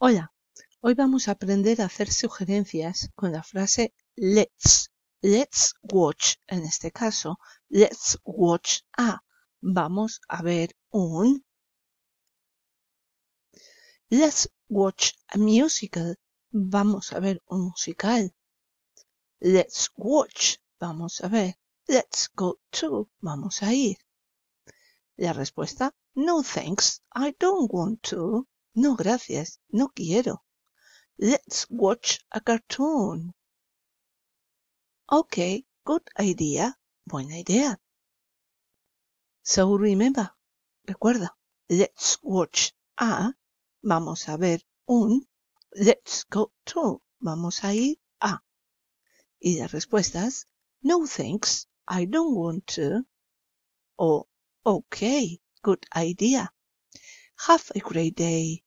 Hola, hoy vamos a aprender a hacer sugerencias con la frase let's. Let's watch, en este caso, let's watch a. Vamos a ver un. Let's watch a musical. Vamos a ver un musical. Let's watch. Vamos a ver. Let's go to. Vamos a ir. La respuesta, no thanks, I don't want to. No, gracias. No quiero. Let's watch a cartoon. Okay, good idea. Buena idea. So remember. Recuerda. Let's watch a. Vamos a ver un. Let's go to. Vamos a ir a. Y las respuestas. No thanks. I don't want to. O okay, good idea. Have a great day.